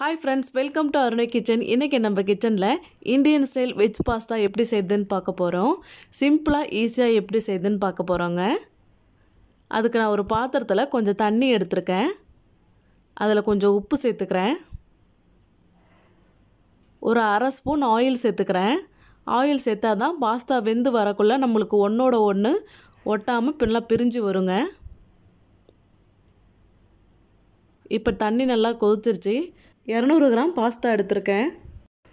hi friends welcome to Arunai kitchen இன்றைக்கி நம்ம கிச்சனில் இந்தியன் ஸ்டைல் வெஜ் பாஸ்தா எப்படி செய்யுதுன்னு பார்க்க போகிறோம் சிம்பிளாக ஈஸியாக எப்படி செய்யுதுன்னு பார்க்க போகிறோங்க அதுக்கு நான் ஒரு பாத்திரத்தில் கொஞ்சம் தண்ணி எடுத்துருக்கேன் அதில் கொஞ்சம் உப்பு சேர்த்துக்கிறேன் ஒரு அரை ஸ்பூன் ஆயில் சேர்த்துக்கிறேன் ஆயில் சேர்த்தா தான் பாஸ்தா வெந்து வரக்குள்ளே நம்மளுக்கு ஒன்றோட ஒன்று ஒட்டாமல் பின்னெலாம் பிரிஞ்சு வருங்க இப்போ தண்ணி நல்லா கொதிச்சிருச்சு இரநூறு கிராம் பாஸ்தா எடுத்திருக்கேன்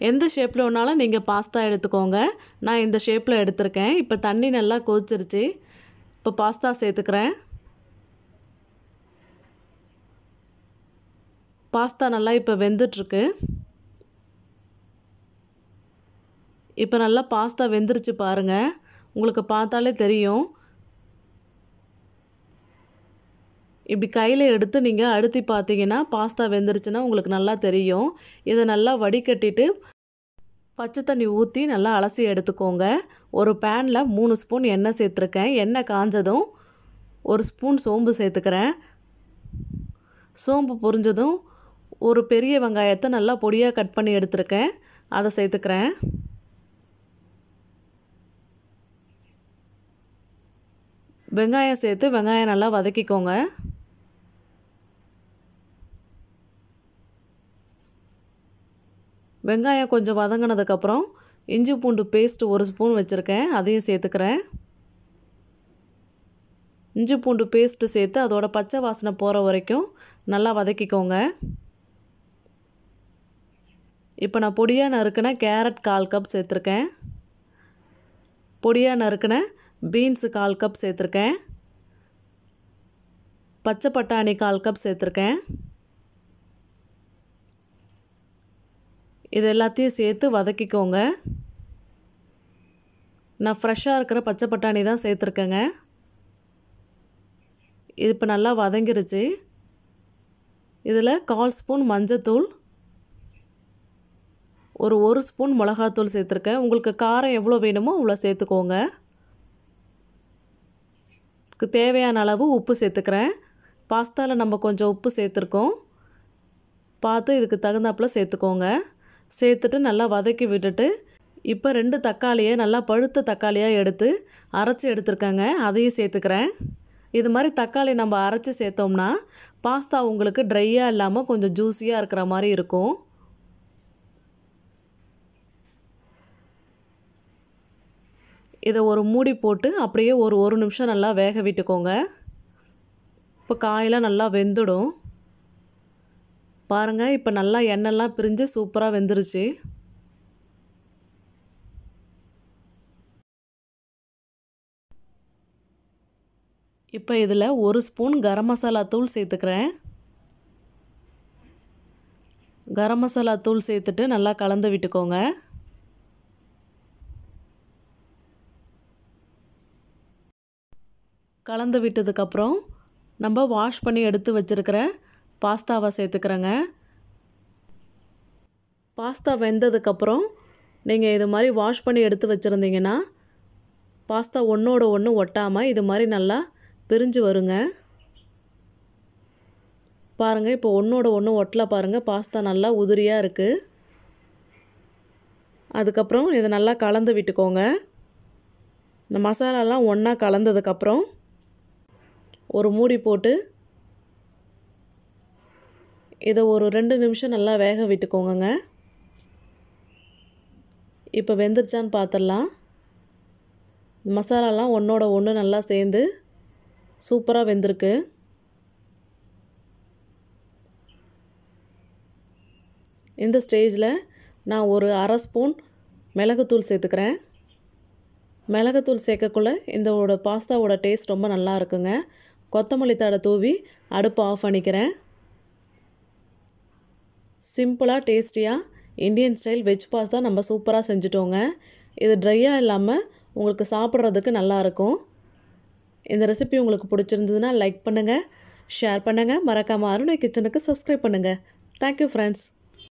எந்த ஷேப்பில் வேணாலும் நீங்கள் பாஸ்தா எடுத்துக்கோங்க நான் இந்த ஷேப்பில் எடுத்திருக்கேன் இப்போ தண்ணி நல்லா கொதிச்சிருச்சு இப்போ பாஸ்தா சேர்த்துக்கிறேன் பாஸ்தா நல்லா இப்போ வெந்துட்ருக்கு இப்போ நல்லா பாஸ்தா வெந்துருச்சு பாருங்கள் உங்களுக்கு பார்த்தாலே தெரியும் இப்படி கையில் எடுத்து நீங்கள் அழுத்தி பார்த்தீங்கன்னா பாஸ்தா வெந்துருச்சுன்னா உங்களுக்கு நல்லா தெரியும் இதை நல்லா வடிகட்டிட்டு பச்சை தண்ணி ஊற்றி நல்லா அலசி எடுத்துக்கோங்க ஒரு பேனில் மூணு ஸ்பூன் எண்ணெய் சேர்த்துருக்கேன் எண்ணெய் காஞ்சதும் ஒரு ஸ்பூன் சோம்பு சேர்த்துக்கிறேன் சோம்பு பொரிஞ்சதும் ஒரு பெரிய வெங்காயத்தை நல்லா பொடியாக கட் பண்ணி எடுத்துருக்கேன் அதை சேர்த்துக்கிறேன் வெங்காயம் சேர்த்து வெங்காயம் நல்லா வதக்கிக்கோங்க வெங்காயம் கொஞ்சம் வதங்கினதுக்கப்புறம் இஞ்சி பூண்டு பேஸ்ட்டு ஒரு ஸ்பூன் வச்சுருக்கேன் அதையும் சேர்த்துக்கிறேன் இஞ்சி பூண்டு பேஸ்ட்டு சேர்த்து அதோட பச்சை வாசனை போகிற வரைக்கும் நல்லா வதக்கிக்கோங்க இப்போ நான் பொடியாக நறுக்கின கேரட் கால் கப் சேர்த்துருக்கேன் பொடியாக நறுக்கின பீன்ஸு கால் கப் சேர்த்துருக்கேன் பச்சை பட்டாணி கால் கப் சேர்த்துருக்கேன் இது எல்லாத்தையும் சேர்த்து வதக்கிக்கோங்க நான் ஃப்ரெஷ்ஷாக இருக்கிற பச்சை பட்டாணி தான் சேர்த்துருக்கேங்க இது இப்போ நல்லா வதங்கிருச்சு இதில் கால் ஸ்பூன் மஞ்சத்தூள் ஒரு ஒரு ஸ்பூன் மிளகாத்தூள் சேர்த்துருக்கேன் உங்களுக்கு காரம் எவ்வளோ வேணுமோ அவ்வளோ சேர்த்துக்கோங்க தேவையான அளவு உப்பு சேர்த்துக்கிறேன் பாஸ்தாவில் நம்ம கொஞ்சம் உப்பு சேர்த்துருக்கோம் பார்த்து இதுக்கு தகுந்தாப்பில் சேர்த்துக்கோங்க சேர்த்துட்டு நல்லா வதக்கி விட்டுட்டு இப்போ ரெண்டு தக்காளியை நல்லா பழுத்த தக்காளியாக எடுத்து அரைச்சி எடுத்துருக்கேங்க அதையும் சேர்த்துக்கிறேன் இது மாதிரி தக்காளி நம்ம அரைச்சி சேர்த்தோம்னா பாஸ்தா உங்களுக்கு ட்ரையாக இல்லாமல் கொஞ்சம் ஜூஸியாக இருக்கிற மாதிரி இருக்கும் இதை ஒரு மூடி போட்டு அப்படியே ஒரு ஒரு நிமிஷம் நல்லா வேக விட்டுக்கோங்க இப்போ காயெல்லாம் நல்லா வெந்துடும் பாருங்கள் இப்போ நல்லா எண்ணெய்லாம் பிரிஞ்சு சூப்பராக வெந்துருச்சு இப்போ இதில் ஒரு ஸ்பூன் கரம் மசாலா தூள் சேர்த்துக்கிறேன் கரம் மசாலா தூள் சேர்த்துட்டு நல்லா கலந்து விட்டுக்கோங்க கலந்து விட்டதுக்கப்புறம் நம்ம வாஷ் பண்ணி எடுத்து வச்சுருக்கிறேன் பாஸ்தாவை சேர்த்துக்கிறேங்க பாஸ்தா வெந்ததுக்கப்புறம் நீங்கள் இது மாதிரி வாஷ் பண்ணி எடுத்து வச்சுருந்தீங்கன்னா பாஸ்தா ஒன்றோட ஒன்று ஒட்டாமல் இது மாதிரி நல்லா பிரிஞ்சு வருங்க பாருங்கள் இப்போ ஒன்றோட ஒன்று ஒட்டலை பாருங்கள் பாஸ்தா நல்லா உதிரியாக இருக்குது அதுக்கப்புறம் இதை நல்லா கலந்து விட்டுக்கோங்க இந்த மசாலாலாம் ஒன்றா கலந்ததுக்கப்புறம் ஒரு மூடி போட்டு இதை ஒரு ரெண்டு நிமிஷம் நல்லா வேக விட்டுக்கோங்க இப்போ வெந்துருச்சான்னு பார்த்துடலாம் மசாலாலாம் ஒன்றோட ஒன்று நல்லா சேர்ந்து சூப்பராக வெந்திருக்கு இந்த ஸ்டேஜில் நான் ஒரு அரை ஸ்பூன் மிளகுத்தூள் சேர்த்துக்கிறேன் மிளகுத்தூள் சேர்க்கக்குள்ள இந்தோட பாஸ்தாவோட டேஸ்ட் ரொம்ப நல்லா இருக்குங்க கொத்தமல்லி தடை தூவி அடுப்பு ஆஃப் பண்ணிக்கிறேன் சிம்பிளாக டேஸ்டியாக இந்தியன் ஸ்டைல் வெஜ் பாஸ் தான் நம்ம சூப்பராக செஞ்சுட்டோங்க இது ட்ரையாக இல்லாமல் உங்களுக்கு சாப்பிட்றதுக்கு நல்லாயிருக்கும் இந்த ரெசிபி உங்களுக்கு பிடிச்சிருந்ததுன்னா லைக் பண்ணுங்கள் ஷேர் பண்ணுங்கள் மறக்காமல் அருணை கிச்சனுக்கு சப்ஸ்கிரைப் பண்ணுங்கள் தேங்க்யூ ஃப்ரெண்ட்ஸ்